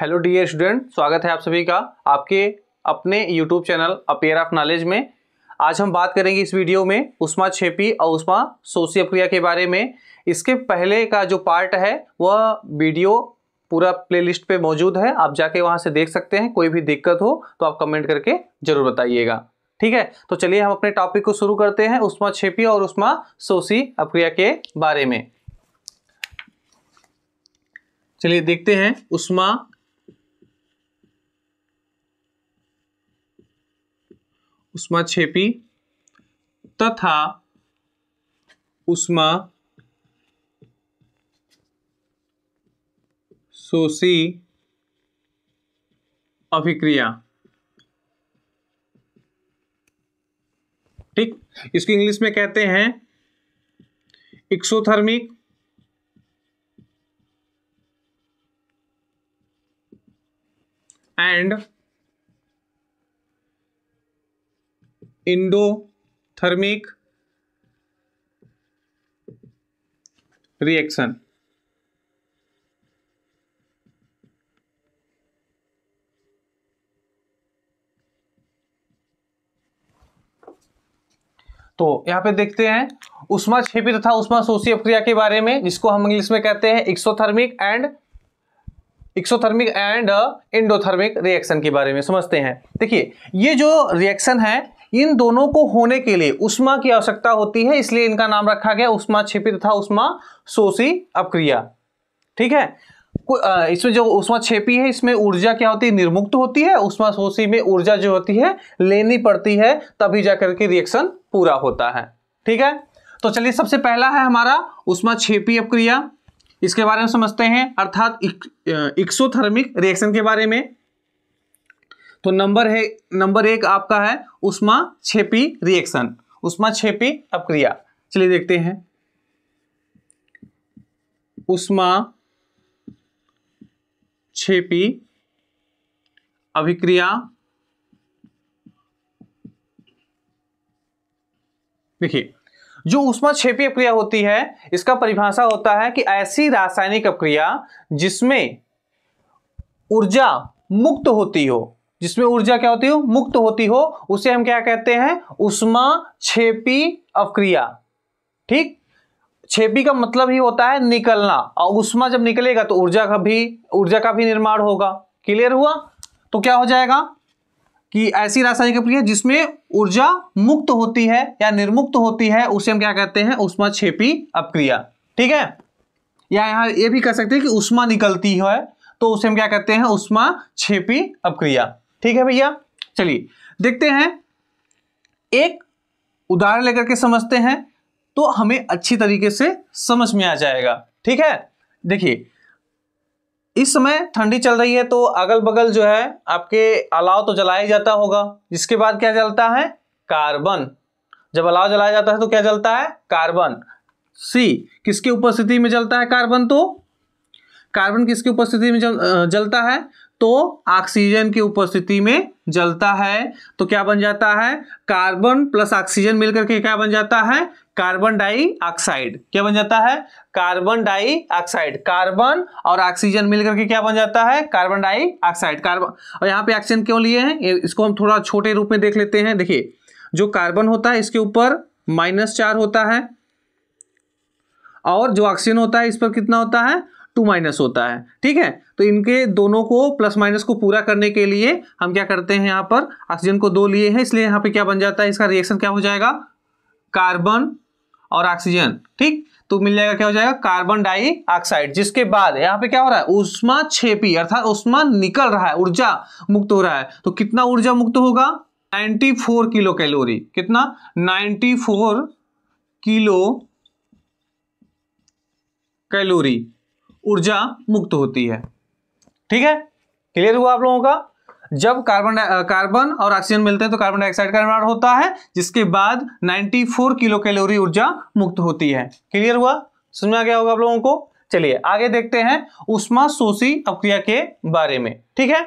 hello dear student स्वागत है आप सभी का आपके अपने YouTube channel appear of knowledge में आज हम बात करेंगे इस वीडियो में उष्मा छेपी और उष्मा सोशी अप्रिया के बारे में इसके पहले का जो पार्ट है वह वीडियो पूरा प्लेलिस्ट पे मौजूद है आप जाके वहाँ से देख सकते हैं कोई भी दिक्कत हो तो आप कमेंट करके ज़रूर बताइएगा ठीक है तो चलिए हम अपने टॉपिक को शुरू करते हैं उष्मा छेपी और उष्मा सोशी अप्रिया के बारे में चलिए देखते हैं उष्मा उष्मा छेपी तथा उष्मा शोषी अभिक्रिया ठीक इसको इंग्लिश में कहते हैं exothermic and endothermic reaction तो यहां पे देखते हैं उष्मा छेपी तथा उष्मा शोषी अभिक्रिया के बारे में जिसको हम इंग्लिश में कहते हैं exothermic and exothermic and endothermic reaction के बारे में समझते हैं देखिए ये जो रिएक्शन है इन दोनों को होने के लिए उष्मा की आवश्यकता होती है इसलिए इनका नाम रखा गया उष्मा छिपी तथा उष्मा शोषी अपक्रिया ठीक है इसमें जो उष्मा छेपी है इसमें ऊर्जा क्या होती है निर्मुक्त होती है उष्मा शोषी में ऊर्जा जो होती है लेनी पड़ती है तभी जाकर के रिएक्शन पूरा होता है ठीक है तो चलिए सबसे पहला है हमारा उष्मा छेपी अपक्रिया इसके बारे में समझते हैं अर्थात इक्सोथर्मिक रिएक्शन के बारे में तो नंबर है नंबर एक आपका है उष्मा छेपी रिएक्शन उष्मा छेपी अपक्रिया चलिए देखते हैं उष्मा छेपी अभिक्रिया देखिए जो उष्मा छेपी अपक्रिया होती है इसका परिभाषा होता है कि ऐसी रासायनिक अपक्रिया जिसमें ऊर्जा मुक्त होती हो जिसमें ऊर्जा क्या होती हो मुक्त होती हो उसे हम क्या कहते हैं उष्मा छेपी अवक्रिया ठीक छेपी का मतलब ही होता है निकलना और उष्मा जब निकलेगा तो ऊर्जा का भी ऊर्जा का भी निर्माण होगा क्लियर हुआ तो क्या हो जाएगा कि ऐसी रासायनिक क्रिया जिसमें ऊर्जा मुक्त होती है या निर्मुक्त होती है उसे हम क्या कहते हैं उष्मा छेपी अपक्रिया ठीक है या यहां ये यह भी कह सकते हैं कि उष्मा निकलती है तो उसे हम क्या कहते हैं उष्मा छेपी अपक्रिया ठीक है भैया चलिए देखते हैं एक उदाहरण लेकर के समझते हैं तो हमें अच्छी तरीके से समझ में आ जाएगा ठीक है देखिए इस समय ठंडी चल रही है तो अगल बगल जो है आपके अलाव तो जलाया जाता होगा जिसके बाद क्या जलता है कार्बन जब अलाव जलाया जाता है तो क्या जलता है कार्बन सी किसके उपस्थिति में जलता है कार्बन तो कार्बन किसकी उपस्थिति में जल, जलता है तो ऑक्सीजन की उपस्थिति में जलता है तो क्या बन जाता है कार्बन प्लस ऑक्सीजन मिलकर के क्या बन जाता है कार्बन डाइऑक्साइड क्या बन जाता है कार्बन डाइऑक्साइड कार्बन और ऑक्सीजन मिलकर के क्या बन जाता है कार्बन डाइऑक्साइड कार्बन और यहाँ पे ऑक्सीजन क्यों लिए हैं इसको हम थोड़ा छोटे रूप में देख लेते हैं देखिए जो कार्बन होता है इसके ऊपर माइनस चार होता है और जो ऑक्सीजन होता है इस पर कितना होता है टू माइनस होता है ठीक है तो इनके दोनों को प्लस माइनस को पूरा करने के लिए हम क्या करते हैं यहाँ पर ऑक्सीजन को दो लिए हैं इसलिए यहाँ पे क्या बन जाता है इसका रिएक्शन क्या हो जाएगा कार्बन और ऑक्सीजन ठीक तो मिल जाएगा क्या हो जाएगा कार्बन डाइऑक्साइड जिसके बाद यहाँ पे क्या हो रहा है उष्मा छेपी अर्थात उष्मा निकल रहा है ऊर्जा मुक्त हो रहा है तो कितना ऊर्जा मुक्त होगा 94 किलो कैलोरी कितना 94 किलो कैलोरी ऊर्जा मुक्त होती है ठीक है क्लियर हुआ आप लोगों का जब कार्बन कार्बन और ऑक्सीजन मिलते हैं तो कार्बन डाइऑक्साइड का निर्माण होता है जिसके बाद 94 किलो कैलोरी ऊर्जा मुक्त होती है क्लियर हुआ समझ में आ गया होगा आप लोगों को चलिए आगे देखते हैं उष्मा शोषी अपक्रिया के बारे में ठीक है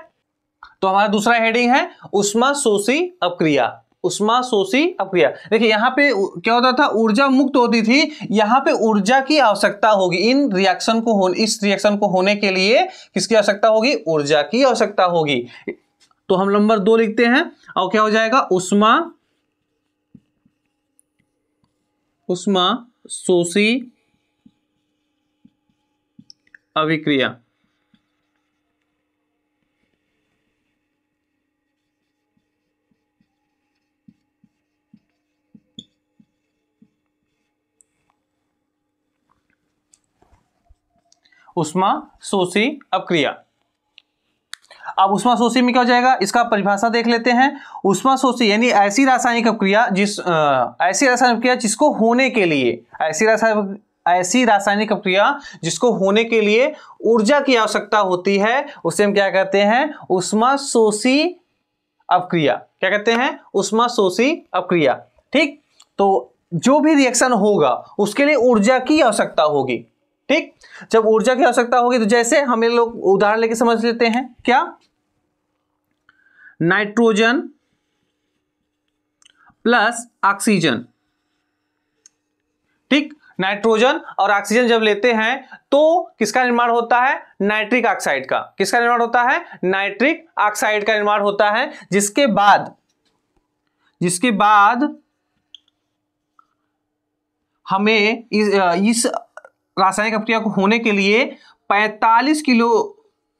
तो हमारा दूसरा हेडिंग है उष्मा शोषी अपक्रिया उष्मा शोषी अपक्रिया देखिए यहाँ पे क्या होता था ऊर्जा मुक्त होती थी यहाँ पे ऊर्जा की आवश्यकता होगी इन रिएक्शन को होने इस रिएक्शन को होने के लिए किसकी आवश्यकता होगी ऊर्जा की आवश्यकता होगी तो हम नंबर दो लिखते हैं और क्या हो जाएगा उष्मा उष्मा शोषी अभिक्रिया उष्मा शोषी अपक्रिया अब उष्मा शोषी में क्या हो जाएगा इसका परिभाषा देख लेते हैं उष्मा शोषी यानी ऐसी रासायनिक अपक्रिया जिस आ, ऐसी रासायनिक अपक्रिया जिसको होने के लिए ऐसी रासायनिक ऐसी रासायनिक अपक्रिया जिसको होने के लिए ऊर्जा की आवश्यकता होती है उसे हम क्या कहते हैं उष्मा शोषी अपक्रिया क्या कहते हैं उष्मा शोषी अपक्रिया ठीक तो जो भी रिएक्शन होगा उसके लिए ऊर्जा की आवश्यकता होगी ठीक जब ऊर्जा की आवश्यकता होगी तो जैसे हम लोग उदाहरण लेके समझ लेते हैं क्या नाइट्रोजन प्लस ऑक्सीजन ठीक नाइट्रोजन और ऑक्सीजन जब लेते हैं तो किसका निर्माण होता है नाइट्रिक ऑक्साइड का किसका निर्माण होता है नाइट्रिक ऑक्साइड का निर्माण होता है जिसके बाद जिसके बाद हमें इस इस रासायनिक अपक्रिया को होने के लिए 45 किलो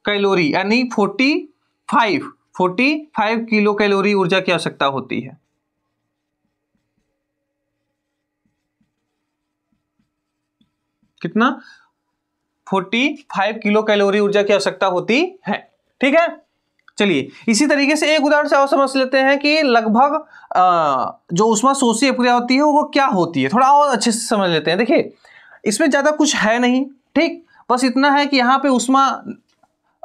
कैलोरी यानी 45 45 किलो कैलोरी ऊर्जा की आवश्यकता होती है कितना 45 किलो कैलोरी ऊर्जा की आवश्यकता होती है ठीक है चलिए इसी तरीके से एक उदाहरण से और समझ लेते हैं कि लगभग जो उसमें शोषी अपक्रिया होती है वो क्या होती है थोड़ा और अच्छे से समझ लेते हैं देखिए इसमें ज़्यादा कुछ है नहीं ठीक बस इतना है कि यहाँ पे उष्मा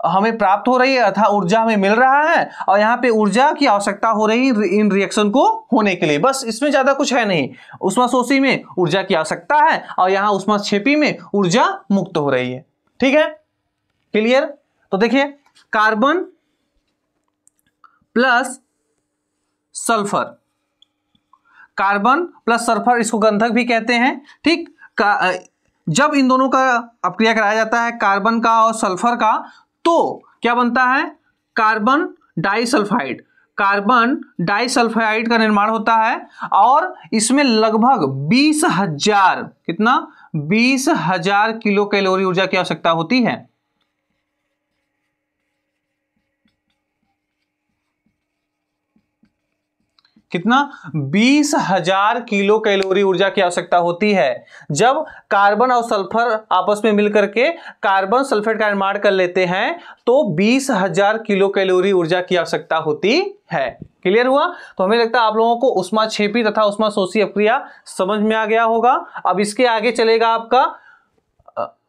हमें प्राप्त हो रही है अर्थात ऊर्जा हमें मिल रहा है और यहाँ पे ऊर्जा की आवश्यकता हो रही है इन रिएक्शन को होने के लिए बस इसमें ज़्यादा कुछ है नहीं उष्मा शोषी में ऊर्जा की आवश्यकता है और यहाँ उष्मा छेपी में ऊर्जा मुक्त हो रही है ठीक है क्लियर तो देखिए carbon plus sulphur carbon plus sulphur इसको गंधक भी कहते हैं ठीक का जब इन दोनों का अपक्रिया कराया जाता है कार्बन का और सल्फर का तो क्या बनता है कार्बन डाइसल्फाइड कार्बन डाइसल्फाइड का निर्माण होता है और इसमें लगभग बीस हजार कितना बीस हजार किलो कैलोरी ऊर्जा की आवश्यकता होती है कितना बीस हजार किलो कैलोरी ऊर्जा की आवश्यकता होती है जब कार्बन और सल्फर आपस में मिलकर के कार्बन सल्फेट का निर्माण कर लेते हैं तो बीस हजार किलो कैलोरी ऊर्जा की आवश्यकता होती है क्लियर हुआ तो हमें लगता है आप लोगों को उष्मा छेपी तथा उष्मा सोसी अप्रिया समझ में आ गया होगा अब इसके आगे चलेगा आपका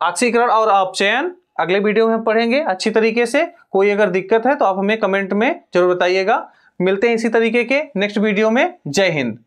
ऑक्सीकरण और अपचयन अगले वीडियो में पढ़ेंगे अच्छी तरीके से कोई अगर दिक्कत है तो आप हमें कमेंट में जरूर बताइएगा मिलते हैं इसी तरीके के नेक्स्ट वीडियो में जय हिंद